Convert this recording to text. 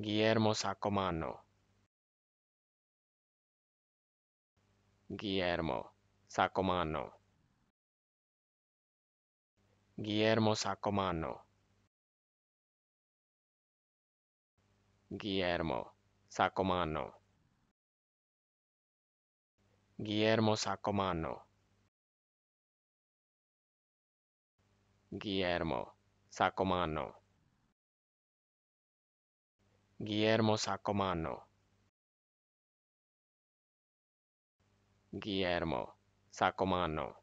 Guillermo Sacomano. Guillermo Sacomano. Guillermo Sacomano. Guillermo Sacomano. Guillermo Sacomano. Guillermo Sacomano. Guillermo Sacomano. Guillermo Sacomano.